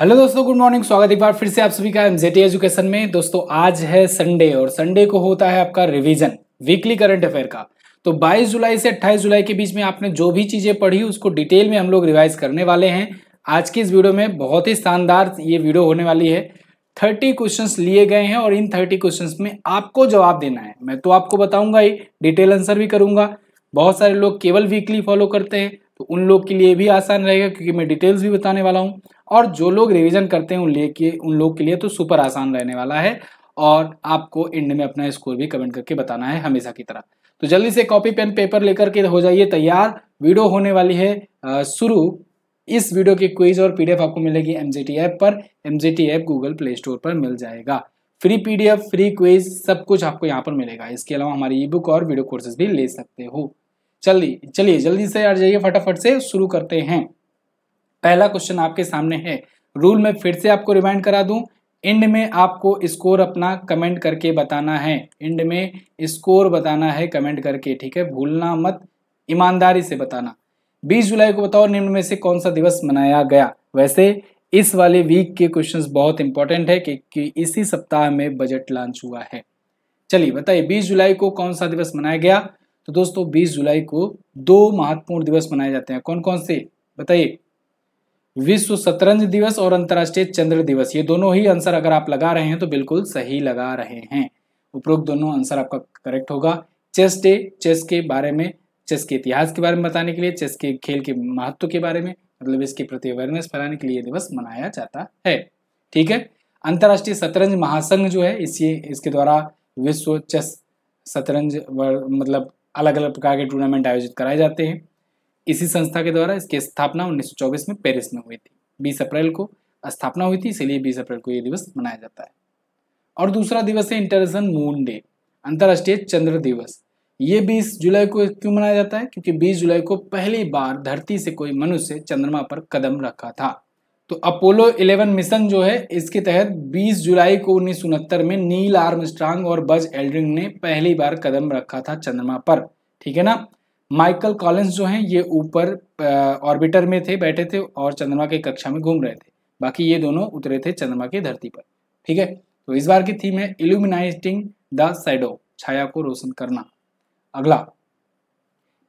hello दोस्तों good morning स्वागत एक बार फिर से आप सभी का एम एजुकेशन में दोस्तों आज है संडे और संडे को होता है आपका रिवीजन वीकली करंट अफेयर का तो 22 जुलाई से 28 जुलाई के बीच में आपने जो भी चीज़ें पढ़ी उसको डिटेल में हम लोग रिवाइज करने वाले हैं आज की इस वीडियो में बहुत ही शानदार ये वीडियो होने वाली है थर्टी क्वेश्चन लिए गए हैं और इन थर्टी क्वेश्चन में आपको जवाब देना है मैं तो आपको बताऊंगा ही डिटेल आंसर भी करूंगा बहुत सारे लोग केवल वीकली फॉलो करते हैं तो उन लोग के लिए भी आसान रहेगा क्योंकि मैं डिटेल्स भी बताने वाला हूँ और जो लोग रिवीजन करते हैं उन लेके उन लोग के लिए तो सुपर आसान रहने वाला है और आपको एंड में अपना स्कोर भी कमेंट करके बताना है हमेशा की तरह तो जल्दी से कॉपी पेन पेपर लेकर के हो जाइए तैयार वीडियो होने वाली है शुरू इस वीडियो की क्विज और पीडीएफ आपको मिलेगी एमजीटी ऐप पर MGT app Google Play Store पर मिल जाएगा फ्री पीडीएफ फ्री क्विज सब कुछ आपको यहाँ पर मिलेगा इसके अलावा हमारी ई बुक और वीडियो कोर्सेज भी ले सकते हो चलिए चलिए जल्दी से आ जाइए फटाफट से शुरू करते हैं पहला क्वेश्चन आपके सामने है रूल में फिर से आपको रिमाइंड करा दूं एंड में आपको स्कोर अपना कमेंट करके बताना है एंड में स्कोर बताना है कमेंट करके ठीक है भूलना मत ईमानदारी से बताना 20 जुलाई को बताओ निम्न में से कौन सा दिवस मनाया गया वैसे इस वाले वीक के क्वेश्चंस बहुत इंपॉर्टेंट है क्योंकि इसी सप्ताह में बजट लॉन्च हुआ है चलिए बताइए 20 जुलाई को कौन सा दिवस मनाया गया तो दोस्तों 20 जुलाई को दो महत्वपूर्ण दिवस मनाए जाते हैं कौन कौन से बताइए विश्व शतरंज दिवस और अंतर्राष्ट्रीय चंद्र दिवस ये दोनों ही आंसर अगर आप लगा रहे हैं तो बिल्कुल सही लगा रहे हैं उपरोक्त दोनों आंसर आपका करेक्ट होगा चेस डे चेस के बारे में चेस के इतिहास के बारे में बताने के लिए चेस के खेल के महत्व के बारे में मतलब इसके प्रति अवेयरनेस फैलाने के लिए दिवस मनाया जाता है ठीक है अंतर्राष्ट्रीय शतरंज महासंघ जो है इसी इसके द्वारा विश्व चेस शतरंज मतलब अलग अलग प्रकार के टूर्नामेंट आयोजित कराए जाते हैं इसी संस्था के द्वारा इसकी स्थापना 1924 में पेरिस में हुई थी 20 अप्रैल को स्थापना हुई थी इसीलिए 20 अप्रैल को यह दिवस मनाया जाता है और दूसरा दिवस है इंटरनेशनल मून डे अंतर्राष्ट्रीय चंद्र दिवस ये 20 जुलाई को क्यों मनाया जाता है क्योंकि 20 जुलाई को पहली बार धरती से कोई मनुष्य चंद्रमा पर कदम रखा था तो अपोलो 11 मिशन जो है इसके तहत 20 जुलाई को उन्नीस में नील आर्मस्ट्रांग और बज एल्ड्रिंग ने पहली बार कदम रखा था चंद्रमा पर ठीक है ना माइकल कॉलेंस जो हैं ये ऊपर ऑर्बिटर में थे बैठे थे और चंद्रमा के कक्षा में घूम रहे थे बाकी ये दोनों उतरे थे चंद्रमा की धरती पर ठीक है तो इस बार की थीम है इल्यूमिनाइजिंग द सैडो छाया को रोशन करना अगला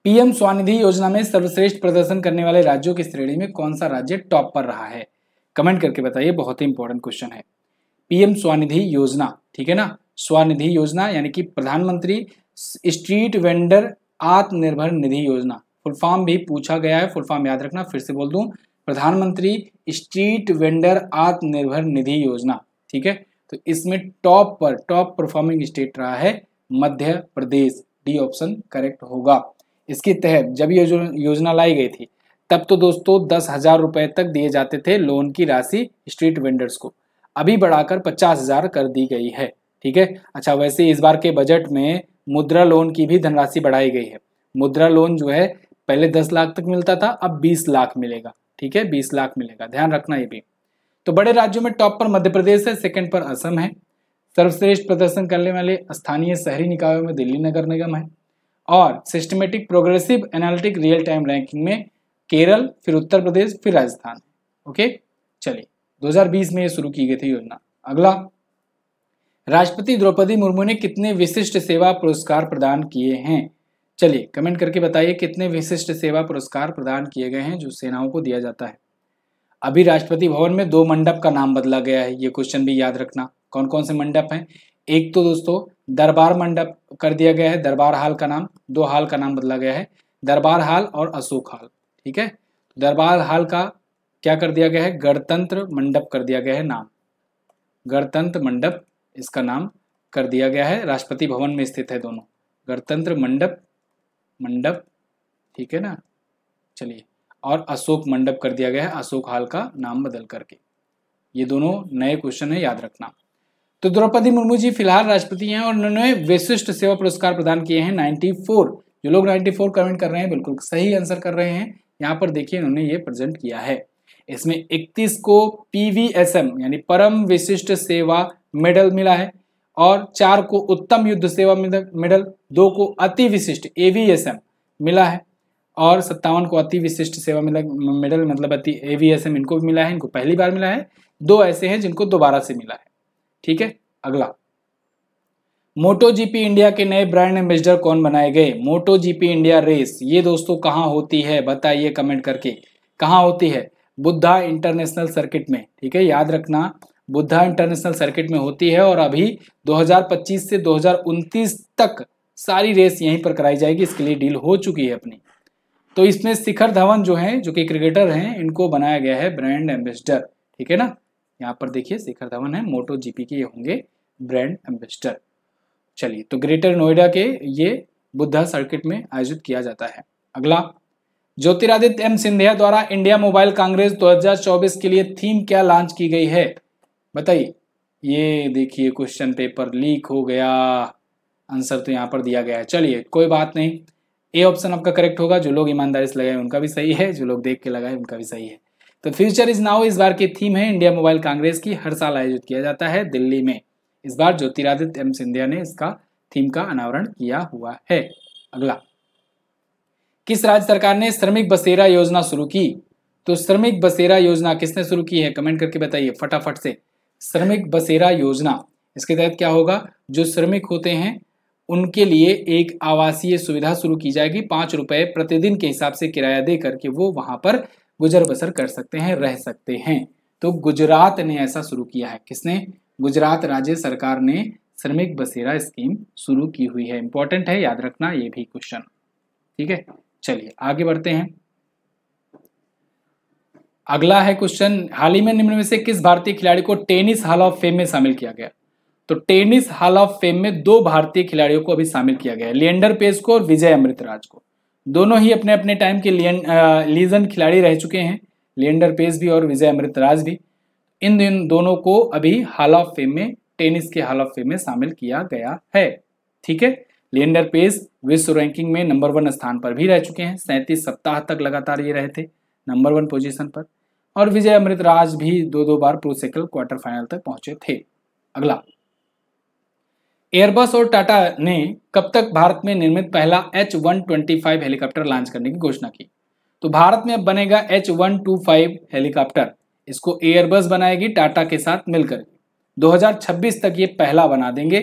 पीएम स्वानिधि योजना में सर्वश्रेष्ठ प्रदर्शन करने वाले राज्यों की श्रेणी में कौन सा राज्य टॉप पर रहा है कमेंट करके बताइए बहुत ही इंपॉर्टेंट क्वेश्चन है पीएम स्वानिधि योजना ठीक है ना स्वानिधि योजना यानी कि प्रधानमंत्री स्ट्रीट वेंडर आत्मनिर्भर निधि योजना फुल फॉर्म भी पूछा गया है फुल फॉर्म याद रखना फिर से बोल दूं प्रधानमंत्री स्ट्रीट वेंडर आत्मनिर्भर निधि योजना ठीक है तो इसमें टॉप पर टॉप परफॉर्मिंग स्टेट रहा है Madhya Pradesh D option correct होगा इसके तहत जब ये योजना लाई गई थी तब तो दोस्तों दस हजार रुपए तक दिए जाते थे लोन की राशि स्ट्रीट वेंडर्स को अभी बढ़ाकर पचास हजार कर दी गई है ठीक है अच्छा वैसे इस बार के बजट में मुद्रा लोन की भी धनराशि बढ़ाई गई है मुद्रा लोन जो है पहले दस लाख तक मिलता था अब बीस लाख मिलेगा ठीक है बीस लाख मिलेगा ध्यान रखना ये भी तो बड़े राज्यों में टॉप पर मध्य प्रदेश है सेकंड पर असम है सर्वश्रेष्ठ प्रदर्शन करने वाले स्थानीय शहरी निकायों में दिल्ली नगर निगम है और systematic progressive analytic real time ranking में केरल फिर उत्तर प्रदेश फिर राजस्थान ओके चलिए 2020 में ये शुरू की गई थी योजना अगला राष्ट्रपति द्रौपदी मुर्मू ने कितने विशिष्ट सेवा पुरस्कार प्रदान किए हैं चलिए कमेंट करके बताइए कितने विशिष्ट सेवा पुरस्कार प्रदान किए गए हैं जो सेनाओं को दिया जाता है अभी राष्ट्रपति भवन में दो मंडप का नाम बदला गया है ये क्वेश्चन भी याद रखना कौन कौन से मंडप हैं एक तो दोस्तों दरबार मंडप कर दिया गया है दरबार हाल का नाम दो हाल का नाम बदला गया है दरबार हाल और अशोक हाल ठीक है दरबार हाल का क्या कर दिया गया है गणतंत्र मंडप कर दिया गया है नाम गणतंत्र मंडप इसका नाम कर दिया गया है राष्ट्रपति भवन में स्थित है दोनों गणतंत्र मंडप मंडप ठीक है ना चलिए और अशोक मंडप कर दिया गया है अशोक हाल का नाम बदल करके ये दोनों नए क्वेश्चन है याद रखना तो द्रौपदी मुर्मू जी फिलहाल राष्ट्रपति हैं और उन्होंने विशिष्ट सेवा पुरस्कार प्रदान किए हैं 94 जो लोग 94 कमेंट कर रहे हैं बिल्कुल सही आंसर कर रहे हैं यहाँ पर देखिए उन्होंने ये प्रेजेंट किया है इसमें 31 को पीवीएसएम यानी परम विशिष्ट सेवा मेडल मिला है और चार को उत्तम युद्ध सेवा मेडल दो को अति विशिष्ट एवीएसएम मिला है और सत्तावन को अति विशिष्ट सेवा मेडल मतलब अति एवीएसएम इनको भी मिला है इनको पहली बार मिला है दो ऐसे हैं जिनको दोबारा से मिला है ठीक है अगला मोटो जीपी इंडिया के नए ब्रांड एम्बेसडर कौन बनाए गए मोटो जीपी इंडिया रेस ये दोस्तों कहाँ होती है बताइए कमेंट करके कहाँ होती है बुद्धा इंटरनेशनल सर्किट में ठीक है याद रखना बुद्धा इंटरनेशनल सर्किट में होती है और अभी 2025 से 2029 तक सारी रेस यहीं पर कराई जाएगी इसके लिए डील हो चुकी है अपनी तो इसमें शिखर धवन जो हैं जो कि क्रिकेटर हैं इनको बनाया गया है ब्रांड एम्बेसडर ठीक है ना यहाँ पर देखिए शिखर धवन है मोटो जीपी के ये होंगे ब्रांड एम्बेसडर चलिए तो ग्रेटर नोएडा के ये बुद्धा सर्किट में आयोजित किया जाता है अगला ज्योतिरादित्य एम सिंधिया द्वारा इंडिया मोबाइल कांग्रेस 2024 के लिए थीम क्या लॉन्च की गई है बताइए ये देखिए क्वेश्चन पेपर लीक हो गया आंसर तो यहाँ पर दिया गया है चलिए कोई बात नहीं ए ऑप्शन आपका करेक्ट होगा जो लोग ईमानदारी से लगाए उनका भी सही है जो लोग देख के लगाए उनका भी सही है तो फ्यूचर इज नाउ इस बार की थीम है इंडिया मोबाइल कांग्रेस की हर साल आयोजित किया जाता है दिल्ली में इस बार ज्योतिरादित्य एम सिंधिया ने इसका थीम का अनावरण किया हुआ है अगला किस राज्य सरकार ने श्रमिक बसेरा योजना शुरू की तो श्रमिक बसेरा योजना किसने शुरू की है कमेंट करके बताइए फटाफट से श्रमिक बसेरा योजना इसके तहत क्या होगा जो श्रमिक होते हैं उनके लिए एक आवासीय सुविधा शुरू की जाएगी पांच रुपए प्रतिदिन के हिसाब से किराया दे करके वो वहां पर गुजर बसर कर सकते हैं रह सकते हैं तो गुजरात ने ऐसा शुरू किया है किसने गुजरात राज्य सरकार ने श्रमिक बसेरा स्कीम शुरू की हुई है इंपॉर्टेंट है याद रखना ये भी क्वेश्चन ठीक है चलिए आगे बढ़ते हैं अगला है क्वेश्चन हाल ही में निम्न में से किस भारतीय खिलाड़ी को टेनिस हॉल ऑफ फेम में शामिल किया गया तो टेनिस हॉल ऑफ फेम में दो भारतीय खिलाड़ियों को अभी शामिल किया गया लियंडर पेस को और विजय अमृतराज को दोनों ही अपने अपने टाइम के लीजन खिलाड़ी रह चुके हैं लियंडर पेस भी और विजय अमृतराज भी इन दोनों को अभी हॉल ऑफ फेम में टेनिस के हॉल ऑफ फेम में शामिल किया गया है ठीक है लियंडर पेस विश्व रैंकिंग में नंबर वन स्थान पर भी रह चुके हैं सैंतीस सप्ताह तक लगातार ये रहे थे नंबर वन पोजीशन पर और विजय अमृतराज भी दो दो बार प्रोसेकल क्वार्टर फाइनल तक पहुंचे थे अगला एयरबस और टाटा ने कब तक भारत में निर्मित पहला H one twenty five helicopter launch करने की घोषणा की तो भारत में अब बनेगा H one two five helicopter इसको एयरबस बनाएगी टाटा के साथ मिलकर 2026 तक ये पहला बना देंगे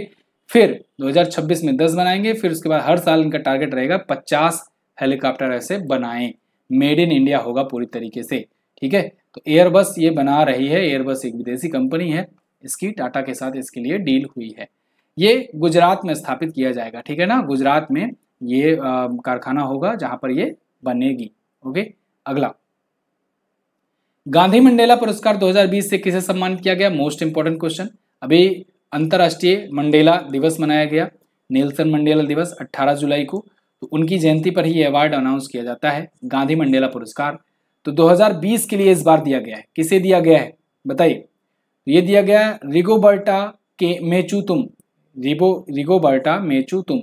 फिर 2026 में 10 बनाएंगे फिर उसके बाद हर साल इनका टारगेट रहेगा 50 हेलीकॉप्टर ऐसे बनाएं मेड इन इंडिया होगा पूरी तरीके से ठीक है तो एयरबस ये बना रही है एयरबस एक विदेशी कंपनी है इसकी टाटा के साथ इसके लिए डील हुई है ये गुजरात में स्थापित किया जाएगा ठीक है ना गुजरात में ये कारखाना होगा जहां पर ये बनेगी ओके अगला गांधी मंडेला पुरस्कार 2020 से किसे सम्मानित किया गया मोस्ट इंपोर्टेंट क्वेश्चन अभी अंतर्राष्ट्रीय मंडेला दिवस मनाया गया नेल्सन मंडेला दिवस 18 जुलाई को तो उनकी जयंती पर ही ये अवार्ड अनाउंस किया जाता है गांधी मंडेला पुरस्कार तो 2020 के लिए इस बार दिया गया है किसे दिया गया है बताइए तो ये दिया गया है रिगोबर्टा के मेचू तुम रिबो रिगोबर्टा मेचू तुम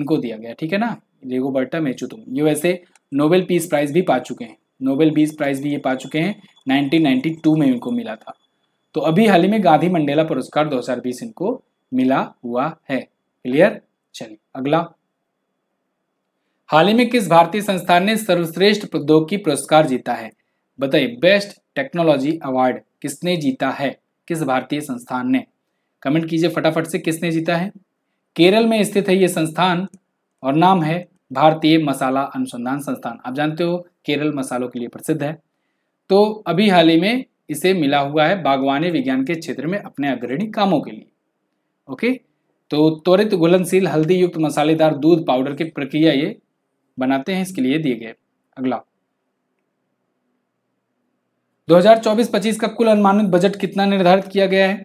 इनको दिया गया ठीक है ना रिगोबर्टा मेचू तुम ये वैसे नोबेल पीस प्राइज भी पा चुके हैं नोबेल पीस प्राइज भी ये पा चुके हैं नाइनटीन में इनको मिला था तो अभी हाल ही में गांधी मंडेला पुरस्कार 2020 इनको मिला हुआ है क्लियर चलिए अगला हाल ही में किस भारतीय संस्थान ने सर्वश्रेष्ठ प्रौद्योगिकी पुरस्कार जीता है बताइए बेस्ट टेक्नोलॉजी अवार्ड किसने जीता है किस भारतीय संस्थान ने कमेंट कीजिए फटाफट से किसने जीता है केरल में स्थित है ये संस्थान और नाम है भारतीय मसाला अनुसंधान संस्थान आप जानते हो केरल मसालों के लिए प्रसिद्ध है तो अभी हाल ही में इसे मिला हुआ है बागवानी विज्ञान के क्षेत्र में अपने अग्रणी कामों के लिए ओके तो त्वरित घुलनशील हल्दी युक्त मसालेदार दूध पाउडर की प्रक्रिया ये बनाते हैं इसके लिए दिए गए अगला 2024-25 का कुल अनुमानित बजट कितना निर्धारित किया गया है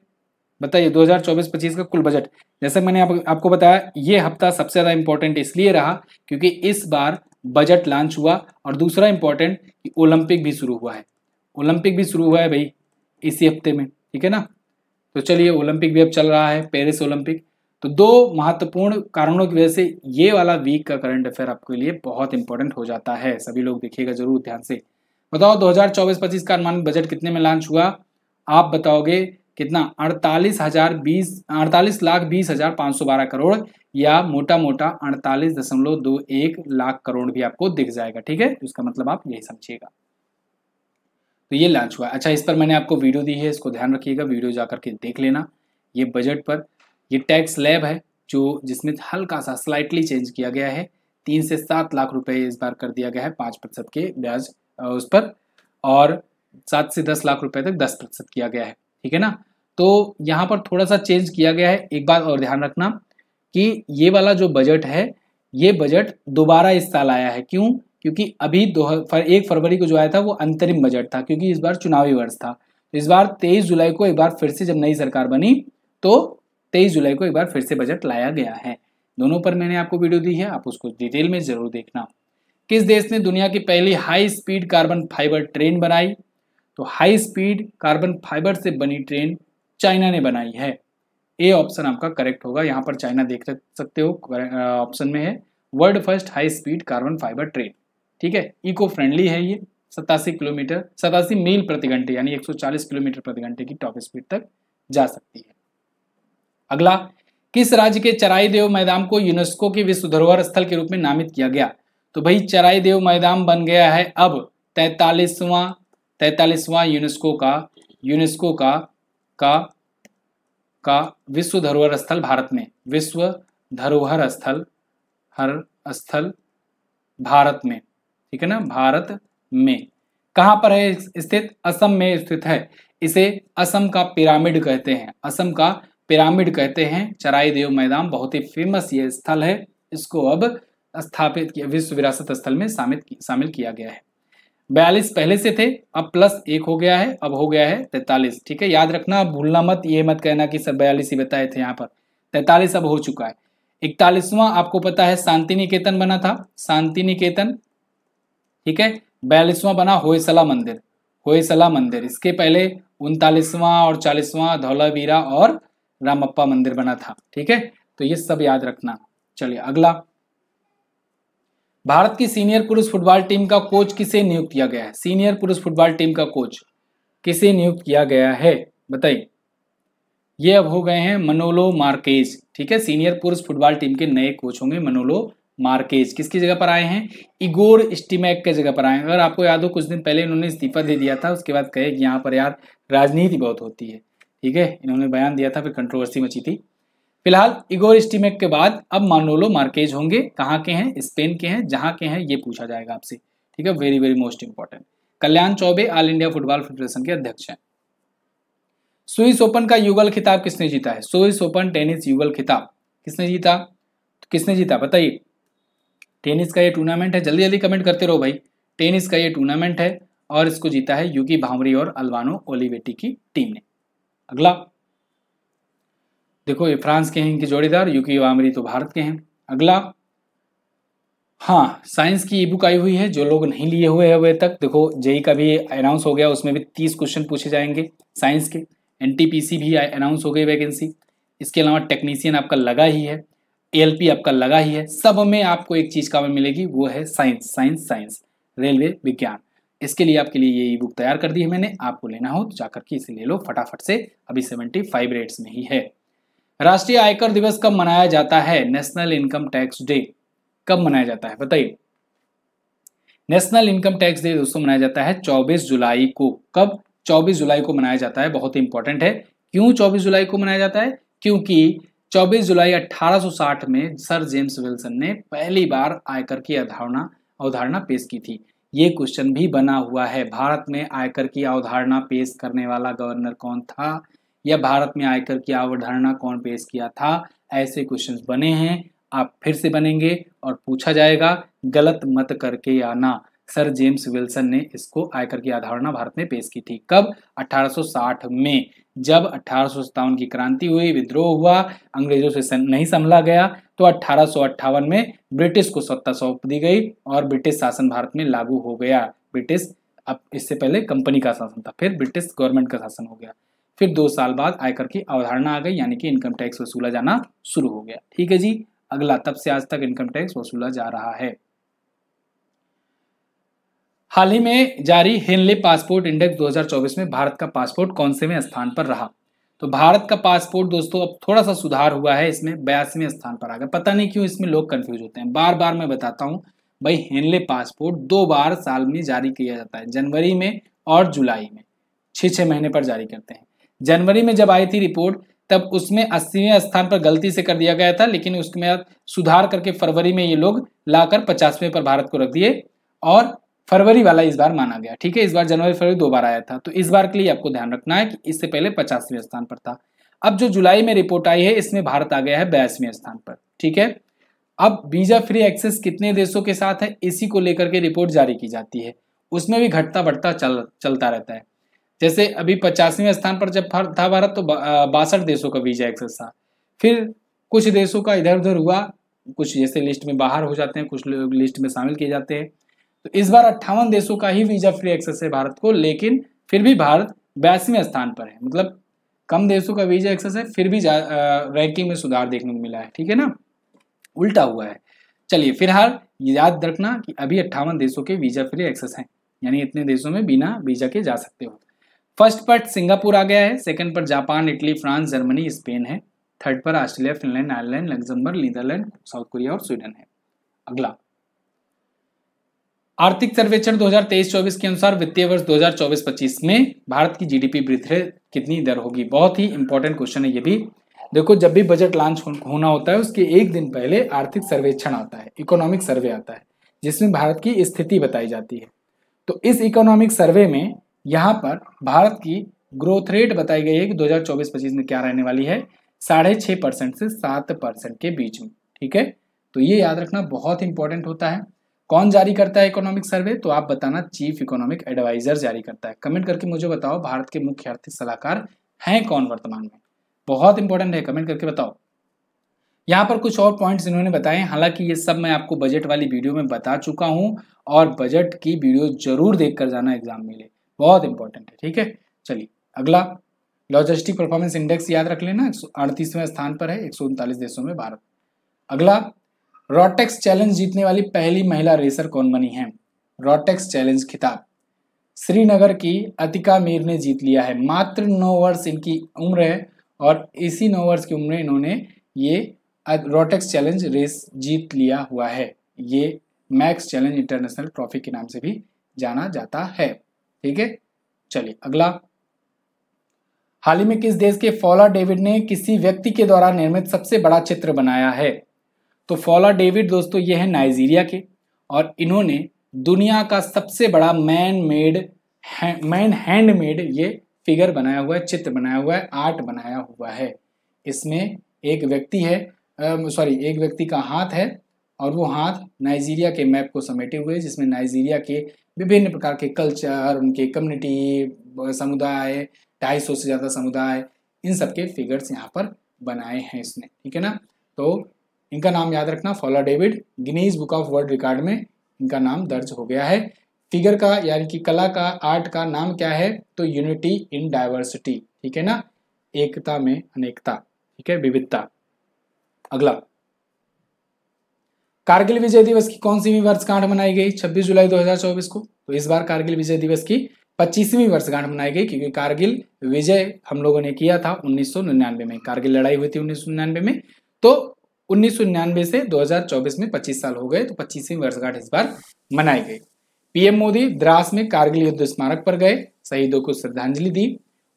बताइए 2024-25 का कुल बजट जैसे मैंने आप, आपको बताया ये हफ्ता सबसे ज़्यादा इंपॉर्टेंट इसलिए रहा क्योंकि इस बार बजट लॉन्च हुआ और दूसरा इंपॉर्टेंट ओलंपिक भी शुरू हुआ है ओलंपिक भी शुरू हुआ है भाई इसी हफ्ते में ठीक है ना तो चलिए ओलंपिक भी अब चल रहा है पेरिस ओलंपिक तो दो महत्वपूर्ण कारणों की वजह से ये वाला वीक का करंट अफेयर आपके लिए बहुत इंपॉर्टेंट हो जाता है सभी लोग देखिएगा जरूर ध्यान से बताओ 2024 हजार का अनुमानित बजट कितने में लॉन्च हुआ आप बताओगे कितना अड़तालीस हजार बीस अड़तालीस लाख बीस हजार पाँच सौ बारह करोड़ या मोटा मोटा अड़तालीस दशमलव दो एक लाख करोड़ भी आपको दिख जाएगा ठीक है उसका तो मतलब आप यही समझिएगा तो ये लॉन्च हुआ अच्छा इस पर मैंने आपको वीडियो दी है इसको ध्यान रखिएगा वीडियो जा करके देख लेना ये बजट पर ये टैक्स लैब है जो जिसमें हल्का सा स्लाइटली चेंज किया गया है तीन से सात लाख रुपए इस बार कर दिया गया है पाँच प्रतिशत के ब्याज उस पर और सात से दस लाख रुपए तक दस प्रतिशत किया गया है ठीक है ना तो यहाँ पर थोड़ा सा चेंज किया गया है एक बात और ध्यान रखना कि ये वाला जो बजट है ये बजट दोबारा इस साल आया है क्यों क्योंकि अभी दो फर, एक फरवरी को जो आया था वो अंतरिम बजट था क्योंकि इस बार चुनावी वर्ष था तो इस बार तेईस जुलाई को एक बार फिर से जब नई सरकार बनी तो तेईस जुलाई को एक बार फिर से बजट लाया गया है दोनों पर मैंने आपको वीडियो दी है आप उसको डिटेल में ज़रूर देखना किस देश ने दुनिया की पहली high speed carbon fibre train बनाई तो हाई स्पीड कार्बन फाइबर से बनी ट्रेन चाइना ने बनाई है ए ऑप्शन आपका करेक्ट होगा यहाँ पर चाइना देख सकते हो ऑप्शन में है world first high speed carbon fibre train ठीक है इको फ्रेंडली है ये सतासी किलोमीटर सतासी मील प्रति घंटे यानी 140 किलोमीटर प्रति घंटे की टॉप स्पीड तक जा सकती है अगला किस राज्य के चराई देव मैदान को यूनेस्को के विश्व धरोहर स्थल के रूप में नामित किया गया तो भाई चराई देव मैदान बन गया है अब तैतालीसवां तैतालीसवां यूनेस्को का यूनेस्को का का का विश्व धरोहर स्थल भारत में विश्व धरोहर स्थल हर स्थल भारत में ठीक है ना भारत में कहां पर है स्थित असम में स्थित है इसे असम का पिरामिड कहते हैं असम का पिरामिड कहते हैं चराई देव मैदान बहुत ही फेमस ये स्थल है इसको अब स्थापित किया विश्व विरासत स्थल में शामिल शामिल किया गया है बयालीस पहले से थे अब प्लस एक हो गया है अब हो गया है तैतालीस ठीक है याद रखना भूलना मत ये मत कहना कि सर बयालीस ही बताए थे यहाँ पर तैतालीस अब हो चुका है इकतालीसवां आपको पता है शांति निकेतन बना था शांति निकेतन ठीक है बयालीसवां बना होयसला मंदिर होयसला मंदिर इसके पहले उनतालीसवां और चालीसवां धौलावीरा और रामप्पा मंदिर बना था ठीक है तो ये सब याद रखना चलिए अगला भारत की सीनियर पुरुष फुटबॉल टीम का कोच किसे नियुक्त किया गया है सीनियर पुरुष फुटबॉल टीम का कोच किसे नियुक्त किया गया है बताइए ये अब हो गए हैं मनोलो मार्केज ठीक है सीनियर पुरुष फुटबॉल टीम के नए कोच होंगे मनोलो मार्केज किसकी जगह पर आए हैं इगोर स्टीमैक के जगह पर आए हैं अगर आपको याद हो कुछ दिन पहले इन्होंने इस्तीफा दे दिया था उसके बाद कहे कि यहाँ पर यार राजनीति बहुत होती है ठीक है इन्होंने बयान दिया था फिर कंट्रोवर्सी मची थी फिलहाल इगोर स्टीमेक के बाद अब मानोलो मार्केज होंगे कहाँ के हैं स्पेन के हैं जहाँ के हैं ये पूछा जाएगा आपसे ठीक है very very most important Kalyan Chaubey all India football federation के अध्यक्ष हैं स्विस ओपन का युगल खिताब किसने जीता है स्विस ओपन टेनिस युगल खिताब किसने जीता तो किसने जीता बताइए टेनिस का ये टूर्नामेंट है जल्दी जल्दी कमेंट करते रहो भाई टेनिस का ये टूर्नामेंट है और इसको जीता है युगी भावरी और अल्वानो ओलिवेटी की टीम ने अगला देखो ये फ्रांस के हैं इनके जोड़ीदार यूकी वामरी तो भारत के हैं अगला हाँ साइंस की ई बुक आई हुई है जो लोग नहीं लिए हुए हैं अभी तक देखो जेई का भी अनाउंस हो गया उसमें भी तीस क्वेश्चन पूछे जाएंगे साइंस के एनटीपीसी भी अनाउंस हो गई वैकेंसी इसके अलावा टेक्नीशियन आपका लगा ही है एल आपका लगा ही है सब में आपको एक चीज़ का मिलेगी वो है साइंस साइंस साइंस रेलवे विज्ञान इसके लिए आपके लिए ये ई बुक तैयार कर दी है मैंने आपको लेना हो तो जाकर के इसे ले लो फटाफट से अभी सेवेंटी फाइव रेट्स में ही है राष्ट्रीय आयकर दिवस कब मनाया जाता है नेशनल इनकम टैक्स डे कब मनाया जाता है बताइए नेशनल इनकम टैक्स डे दोस्तों मनाया जाता है 24 जुलाई को कब 24 जुलाई को मनाया जाता है बहुत इंपॉर्टेंट है क्यों 24 जुलाई को मनाया जाता है क्योंकि 24 जुलाई 1860 में सर जेम्स विल्सन ने पहली बार आयकर की अवधारणा अवधारणा पेश की थी ये क्वेश्चन भी बना हुआ है भारत में आयकर की अवधारणा पेश करने वाला गवर्नर कौन था या भारत में आयकर की अवधारणा कौन पेश किया था ऐसे क्वेश्चन बने हैं आप फिर से बनेंगे और पूछा जाएगा गलत मत करके या ना सर जेम्स विल्सन ने इसको आयकर की अवधारणा भारत में पेश की थी कब 1860 में जब अठारह की क्रांति हुई विद्रोह हुआ अंग्रेजों से नहीं संभला गया तो अठारह में ब्रिटिश को सत्ता सौंप दी गई और ब्रिटिश शासन भारत में लागू हो गया ब्रिटिश अब इससे पहले कंपनी का शासन था फिर ब्रिटिश गवर्नमेंट का शासन हो गया फिर दो साल बाद आयकर की अवधारणा आ गई यानी कि इनकम टैक्स वसूला जाना शुरू हो गया ठीक है जी अगला तब से आज तक इनकम टैक्स वसूला जा रहा है हाल ही में जारी हेनले पासपोर्ट इंडेक्स 2024 में भारत का पासपोर्ट कौन से में स्थान पर रहा तो भारत का पासपोर्ट दोस्तों अब थोड़ा सा सुधार हुआ है इसमें बयासीवें स्थान पर आ गया पता नहीं क्यों इसमें लोग कंफ्यूज होते हैं बार बार मैं बताता हूँ भाई हेनले पासपोर्ट दो बार साल में जारी किया जाता है जनवरी में और जुलाई में छः छः महीने पर जारी करते हैं जनवरी में जब आई थी रिपोर्ट तब उसमें अस्सीवें स्थान पर गलती से कर दिया गया था लेकिन उसके बाद सुधार करके फरवरी में ये लोग लाकर पचासवें पर भारत को रख दिए और फरवरी वाला इस बार माना गया ठीक है इस बार जनवरी फरवरी दो बार आया था तो इस बार के लिए आपको ध्यान रखना है कि इससे पहले पचासवें स्थान पर था अब जो जुलाई में रिपोर्ट आई है इसमें भारत आ गया है बयासवें स्थान पर ठीक है अब वीजा फ्री एक्सेस कितने देशों के साथ है इसी को लेकर के रिपोर्ट जारी की जाती है उसमें भी घटता बढ़ता चल चलता रहता है जैसे अभी पचासवें स्थान पर जब था भारत तो बासठ देशों का वीजा एक्सेस था फिर कुछ देशों का इधर उधर हुआ कुछ जैसे लिस्ट में बाहर हो जाते हैं कुछ लोग लिस्ट में शामिल किए जाते हैं तो इस बार अट्ठावन देशों का ही वीजा फ्री एक्सेस है भारत को लेकिन फिर भी भारत बयासीवें स्थान पर है मतलब कम देशों का वीजा एक्सेस है फिर भी रैंकिंग में सुधार देखने को मिला है ठीक है ना उल्टा हुआ है चलिए फिलहाल याद रखना कि अभी अट्ठावन देशों के वीजा फ्री एक्सेस हैं यानी इतने देशों में बिना वीजा के जा सकते हो फर्स्ट पर सिंगापुर आ गया है सेकंड पर Japan Italy France Germany Spain है थर्ड पर Australia Finland Ireland Luxembourg Netherland South Korea और स्वीडन है अगला आर्थिक सर्वेक्षण 2023-24 के अनुसार वित्तीय वर्ष 2024-25 में भारत की जीडीपी वृद्धि कितनी दर होगी बहुत ही इंपॉर्टेंट क्वेश्चन है ये भी देखो जब भी बजट लॉन्च होना होता है उसके एक दिन पहले आर्थिक सर्वेक्षण आता है इकोनॉमिक सर्वे आता है जिसमें भारत की स्थिति बताई जाती है तो इस इकोनॉमिक सर्वे में यहाँ पर भारत की ग्रोथ रेट बताई गई है कि 2024-25 में क्या रहने वाली है साढ़े छः परसेंट से सात परसेंट के बीच में ठीक है तो ये याद रखना बहुत इंपॉर्टेंट होता है कौन जारी करता है इकोनॉमिक सर्वे तो आप बताना चीफ इकोनॉमिक एडवाइजर जारी करता है कमेंट करके मुझे बताओ भारत के मुख्य आर्थिक सलाहकार हैं कौन वर्तमान में बहुत इंपॉर्टेंट है कमेंट करके बताओ यहाँ पर कुछ और पॉइंट्स इन्होंने बताए हालांकि ये सब मैं आपको बजट वाली वीडियो में बता चुका हूँ और बजट की वीडियो जरूर देख कर जाना एग्जाम में ले बहुत इंपॉर्टेंट है ठीक है चलिए अगला लॉजिस्टिक परफॉर्मेंस इंडेक्स याद रख लेना अड़तीसवें स्थान पर है एक देशों में भारत अगला रॉटेक्स चैलेंज जीतने वाली पहली महिला रेसर कौन बनी है रॉटेक्स चैलेंज खिताब श्रीनगर की अतिका मीर ने जीत लिया है मात्र नौ वर्ष इनकी उम्र है और इसी नौ वर्ष की उम्र में इन्होंने ये रोटेक्स चैलेंज रेस जीत लिया हुआ है ये मैक्स चैलेंज इंटरनेशनल ट्रॉफी के नाम से भी जाना जाता है ठीक है चलिए अगला हाल ही में किस देश के फॉला डेविड ने किसी व्यक्ति के द्वारा निर्मित सबसे बड़ा चित्र बनाया है तो फॉला डेविड दोस्तों ये है नाइजीरिया के और इन्होंने दुनिया का सबसे बड़ा मैन मेड मैन हैंडमेड ये फिगर बनाया हुआ है चित्र बनाया हुआ है आर्ट बनाया हुआ है इसमें एक व्यक्ति है सॉरी एक व्यक्ति का हाथ है और वो हाथ नाइजीरिया के मैप को समेटे हुए जिसमें नाइजीरिया के विभिन्न प्रकार के कल्चर उनके कम्युनिटी समुदाय ढाई सौ से ज़्यादा समुदाय इन सब के फिगर्स यहाँ पर बनाए हैं इसने ठीक है ना तो इनका नाम याद रखना फॉला David Guinness book of world record में इनका नाम दर्ज हो गया है फिगर का यानी कि कला का आर्ट का नाम क्या है तो यूनिटी इन डाइवर्सिटी ठीक है ना एकता में अनेकता ठीक है विविधता अगला कारगिल विजय दिवस की कौन सी वर्षगांठ मनाई गई 26 जुलाई 2024 को तो इस बार कारगिल विजय दिवस की 25वीं वर्षगांठ मनाई गई क्योंकि कारगिल विजय हम लोगों ने किया था 1999 में कारगिल लड़ाई हुई थी 1999 में तो उन्नीस से 2024 में 25 साल हो गए तो पच्चीसवीं वर्षगांठ इस बार मनाई गई पीएम मोदी द्रास में कारगिल युद्ध स्मारक पर गए शहीदों को श्रद्धांजलि दी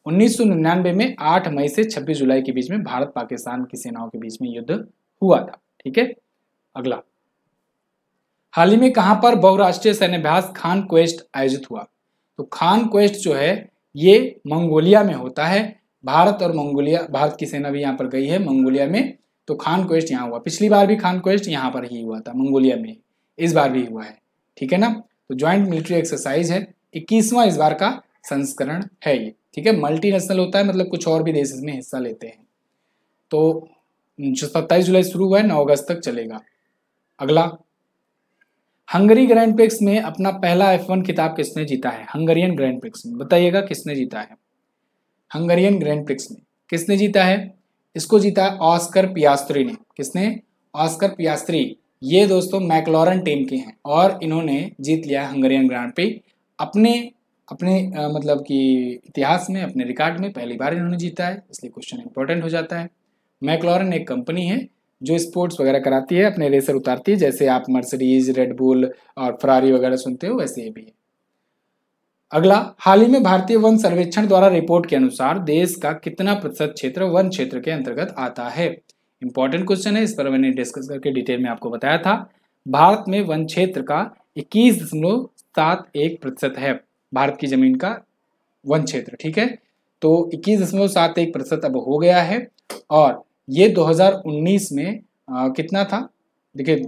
उन्नीस में 8 मई से 26 जुलाई के बीच में भारत पाकिस्तान की सेनाओं के बीच में युद्ध हुआ था ठीक है अगला हाल ही में कहां पर बहुराष्ट्रीय सैन्यभ्यास खान क्वेस्ट आयोजित हुआ तो खान क्वेस्ट जो है ये मंगोलिया में होता है भारत और मंगोलिया भारत की सेना भी यहाँ पर गई है मंगोलिया में तो खान क्वेस्ट यहाँ हुआ पिछली बार भी खान क्वेस्ट यहाँ पर ही हुआ था मंगोलिया में इस बार भी हुआ है ठीक है ना तो ज्वाइंट मिलिट्री एक्सरसाइज है इक्कीसवां इस बार का संस्करण है ये ठीक है मल्टी होता है मतलब कुछ और भी देश इसमें हिस्सा लेते हैं तो सत्ताईस जुलाई शुरू हुआ है नौ अगस्त तक चलेगा अगला हंगरी ग्रैंड पिक्स में अपना पहला एफ वन खिताब किसने जीता है हंगरियन ग्रैंड पिक्स में बताइएगा किसने जीता है हंगरियन ग्रैंड पिक्स में किसने जीता है इसको जीता ऑस्कर पियास्त्री ने किसने ऑस्कर पियास्त्री ये दोस्तों मैकलॉरन टीम के हैं और इन्होंने जीत लिया हंगेरियन ग्रांड पे अपने अपने आ, मतलब कि इतिहास में अपने रिकॉर्ड में पहली बार इन्होंने जीता है इसलिए क्वेश्चन इंपॉर्टेंट हो जाता है मैकलॉरन एक कंपनी है जो स्पोर्ट्स वगैरह कराती है अपने रेसर उतारती है जैसे आप मर्सडीज रेडबुल और फरारी वगैरह सुनते हो वैसे ये भी है अगला हाल ही में भारतीय वन सर्वेक्षण द्वारा रिपोर्ट के अनुसार देश का कितना प्रतिशत क्षेत्र वन क्षेत्र के अंतर्गत आता है इंपॉर्टेंट क्वेश्चन है इस पर मैंने डिस्कस करके डिटेल में आपको बताया था भारत में वन क्षेत्र का इक्कीस दशमलव सात एक प्रतिशत है भारत की जमीन का वन क्षेत्र ठीक है तो इक्कीस दशमलव सात एक प्रतिशत अब हो गया है और ये 2019 में आ, कितना था देखिए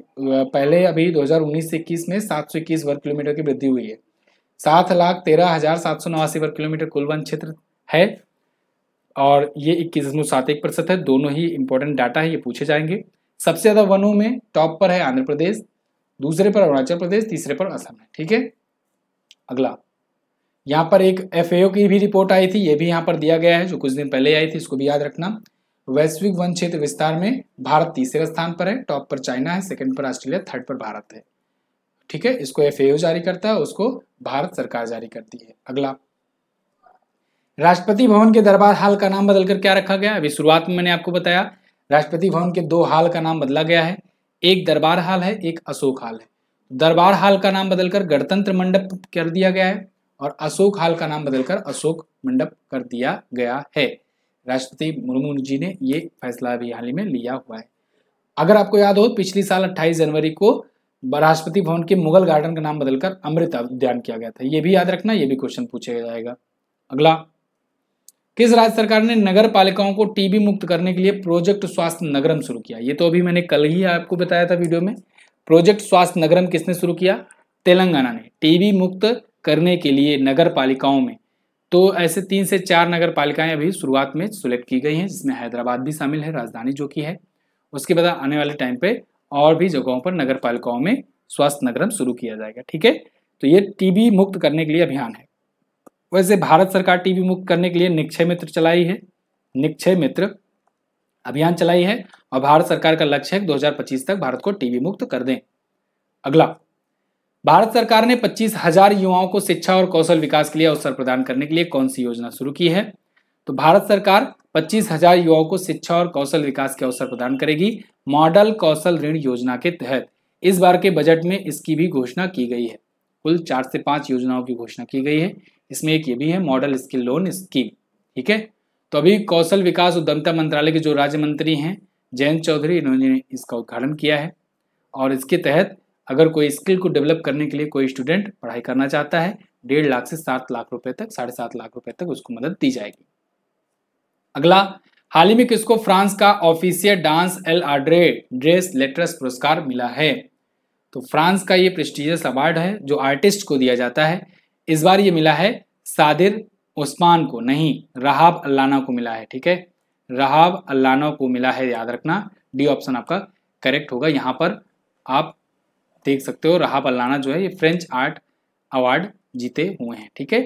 पहले अभी 2019 से 21 में 721 वर्ग किलोमीटर की वृद्धि हुई है सात लाख तेरह हजार सात सौ नवासी वर्ग किलोमीटर कुल वन क्षेत्र है और ये इक्कीस दशमलव सात एक प्रतिशत है दोनों ही इंपॉर्टेंट डाटा है ये पूछे जाएंगे सबसे ज़्यादा वनों में टॉप पर है आंध्र प्रदेश दूसरे पर अरुणाचल प्रदेश तीसरे पर असम है ठीक है अगला यहाँ पर एक एफ की भी रिपोर्ट आई थी ये भी यहाँ पर दिया गया है जो कुछ दिन पहले आई थी इसको भी याद रखना वैश्विक वन क्षेत्र विस्तार में भारत तीसरे स्थान पर है टॉप पर चाइना है सेकंड पर ऑस्ट्रेलिया थर्ड पर भारत है ठीक है इसको एफ जारी करता है उसको भारत सरकार जारी करती है अगला राष्ट्रपति भवन के दरबार हाल का नाम बदलकर क्या रखा गया अभी शुरुआत में मैंने आपको बताया राष्ट्रपति भवन के दो हाल का नाम बदला गया है एक दरबार हाल है एक अशोक हाल है दरबार हाल का नाम बदलकर गणतंत्र मंडप कर दिया गया है और अशोक हाल का नाम बदलकर अशोक मंडप कर दिया गया है राष्ट्रपति मुर्मू जी ने ये फैसला अभी हाल ही में लिया हुआ है अगर आपको याद हो पिछले साल 28 जनवरी को बृहस्पति भवन के मुगल गार्डन का नाम बदलकर अमृत उद्यान किया गया था यह भी याद रखना यह भी क्वेश्चन पूछा जाएगा अगला किस राज्य सरकार ने नगर पालिकाओं को टीबी मुक्त करने के लिए प्रोजेक्ट स्वास्थ्य नगरम शुरू किया ये तो अभी मैंने कल ही आपको बताया था वीडियो में प्रोजेक्ट स्वास्थ्य नगरम किसने शुरू किया तेलंगाना ने टीबी मुक्त करने के लिए नगर पालिकाओं में तो ऐसे तीन से चार नगर पालिकाएं अभी शुरुआत में सिलेक्ट की गई हैं जिसमें हैदराबाद भी शामिल है राजधानी जो की है उसके बाद आने वाले टाइम पे और भी जगहों पर नगर पालिकाओं में स्वास्थ्य नगरम शुरू किया जाएगा ठीक है तो ये टीबी मुक्त करने के लिए अभियान है वैसे भारत सरकार टीबी मुक्त करने के लिए निक्षय मित्र चलाई है निक्षय मित्र अभियान चलाई है और भारत सरकार का लक्ष्य है दो तक भारत को टीबी मुक्त कर दें अगला भारत सरकार ने पच्चीस हजार युवाओं को शिक्षा और कौशल विकास के लिए अवसर प्रदान करने के लिए कौन सी योजना शुरू की है तो भारत सरकार पच्चीस हजार युवाओं को शिक्षा और कौशल विकास के अवसर प्रदान करेगी मॉडल कौशल ऋण योजना के तहत इस बार के बजट में इसकी भी घोषणा की गई है कुल चार से पांच योजनाओं की घोषणा की गई है इसमें एक ये भी है मॉडल स्किल लोन स्कीम ठीक है तो अभी कौशल विकास उद्यमता मंत्रालय के जो राज्य मंत्री हैं जयंत चौधरी इन्होंने इसका उद्घाटन किया है और इसके तहत अगर कोई स्किल को डेवलप करने के लिए कोई स्टूडेंट पढ़ाई करना चाहता है डेढ़ लाख से सात लाख रुपए तक साढ़े सात लाख रुपए तक उसको मदद दी जाएगी अगला हाल ही में किसको फ्रांस का ऑफिसियल डांस एल आड्रे ड्रेस लेटरस पुरस्कार मिला है तो फ्रांस का ये प्रेस्टिजियस अवार्ड है जो आर्टिस्ट को दिया जाता है इस बार ये मिला है सादिर उस्मान को नहीं रहाब अल्लाना को मिला है ठीक है रहाब अल्लाना को मिला है याद रखना डी ऑप्शन आपका करेक्ट होगा यहाँ पर आप देख सकते हो रहाब अल्लाना जो है ये फ्रेंच आर्ट अवार्ड जीते हुए हैं ठीक है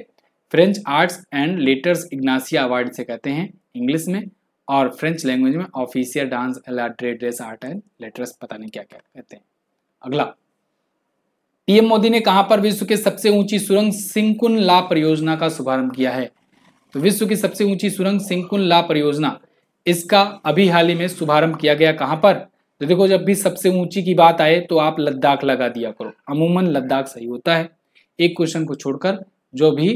फ्रेंच आर्ट्स एंड लेटर्स इग्नासिया अवार्ड से कहते हैं इंग्लिश में और फ्रेंच लैंग्वेज में ऑफिसियर डांस ड्रेस आर्ट एंड लेटर्स पता नहीं क्या क्या कहते हैं अगला पीएम मोदी ने कहा पर विश्व के सबसे ऊंची सुरंग सिंकुन ला परियोजना का शुभारंभ किया है तो विश्व की सबसे ऊंची सुरंग सिंकुन ला परियोजना इसका अभी हाल ही में शुभारंभ किया गया कहां पर तो देखो जब भी सबसे ऊंची की बात आए तो आप लद्दाख लगा दिया करो अमूमन लद्दाख सही होता है एक क्वेश्चन को छोड़कर जो भी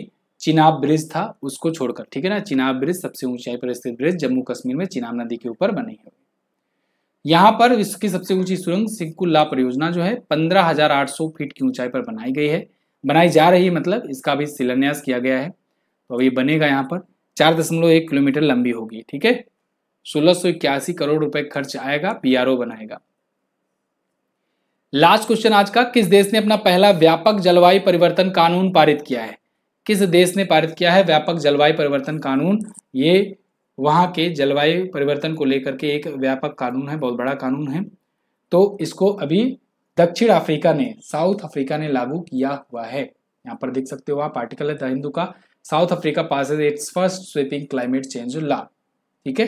चिनाब ब्रिज था उसको छोड़कर ठीक है ना चिनाब ब्रिज सबसे ऊंचाई पर स्थित ब्रिज जम्मू कश्मीर में चिनाब नदी के ऊपर बनी है यहाँ पर विश्व की सबसे ऊंची सुरंग सिकुल्ला परियोजना जो है पंद्रह हजार आठ सौ फीट की ऊंचाई पर बनाई गई है बनाई जा रही है मतलब इसका भी शिलान्यास किया गया है तो ये बनेगा यहाँ पर चार दशमलव एक किलोमीटर लंबी होगी ठीक है सोलह सौ इक्यासी करोड़ रुपए खर्च आएगा ओ बनाएगा लास्ट क्वेश्चन आज का किस देश ने अपना पहला व्यापक जलवायु परिवर्तन कानून पारित किया है किस देश ने पारित किया है व्यापक जलवायु परिवर्तन कानून ये वहां के जलवायु परिवर्तन को लेकर के एक व्यापक कानून है बहुत बड़ा कानून है तो इसको अभी दक्षिण अफ्रीका ने साउथ अफ्रीका ने लागू किया हुआ है यहाँ पर देख सकते हो आप आर्टिकल है द हिंदू का South Africa pass its first sweeping climate change law ठीक है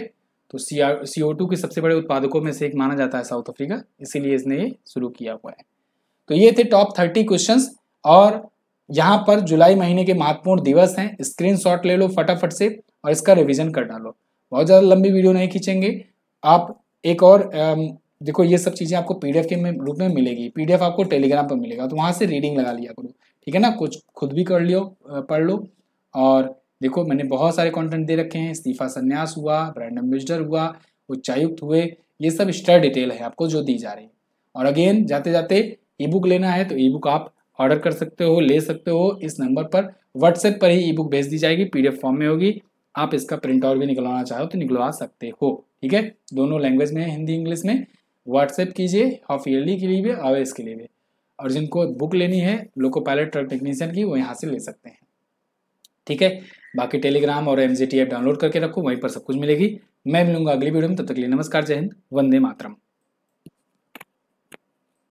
तो सी आर टू के सबसे बड़े उत्पादकों में से एक माना जाता है साउथ अफ्रीका इसीलिए इसने ये शुरू किया हुआ है तो ये थे टॉप थर्टी क्वेश्चन और यहाँ पर जुलाई महीने के महत्वपूर्ण दिवस हैं स्क्रीनशॉट ले लो फटाफट से और इसका रिविजन कर डालो बहुत ज़्यादा लंबी वीडियो नहीं खींचेंगे आप एक और देखो ये सब चीज़ें आपको पी के रूप में मिलेगी पी आपको टेलीग्राम पर मिलेगा तो वहाँ से रीडिंग लगा लिया करो ठीक है ना कुछ खुद भी कर लियो पढ़ लो और देखो मैंने बहुत सारे कंटेंट दे रखे हैं इस्तीफा संन्यास हुआ ब्रांड एम्बेसडर हुआ उच्चायुक्त हुए ये सब स्टर डिटेल है आपको जो दी जा रही है और अगेन जाते जाते ई बुक लेना है तो ई बुक आप ऑर्डर कर सकते हो ले सकते हो इस नंबर पर व्हाट्सएप पर ही ई बुक भेज दी जाएगी पीडीएफ फॉर्म में होगी आप इसका प्रिंट आउट भी निकलवाना चाहो तो निकलवा सकते हो ठीक है दोनों लैंग्वेज में हिंदी इंग्लिश में व्हाट्सएप कीजिए हाफ ईयरली के लिए भी आवेस के लिए भी और जिनको बुक लेनी है लोको पायलट ट्रक टेक्नीशियन की वो यहाँ से ले सकते हैं ठीक है बाकी टेलीग्राम और एम ऐप डाउनलोड करके रखो वहीं पर सब कुछ मिलेगी मैं मिलूंगा अगली वीडियो में तब तक लिए नमस्कार जय हिंद वंदे मातरम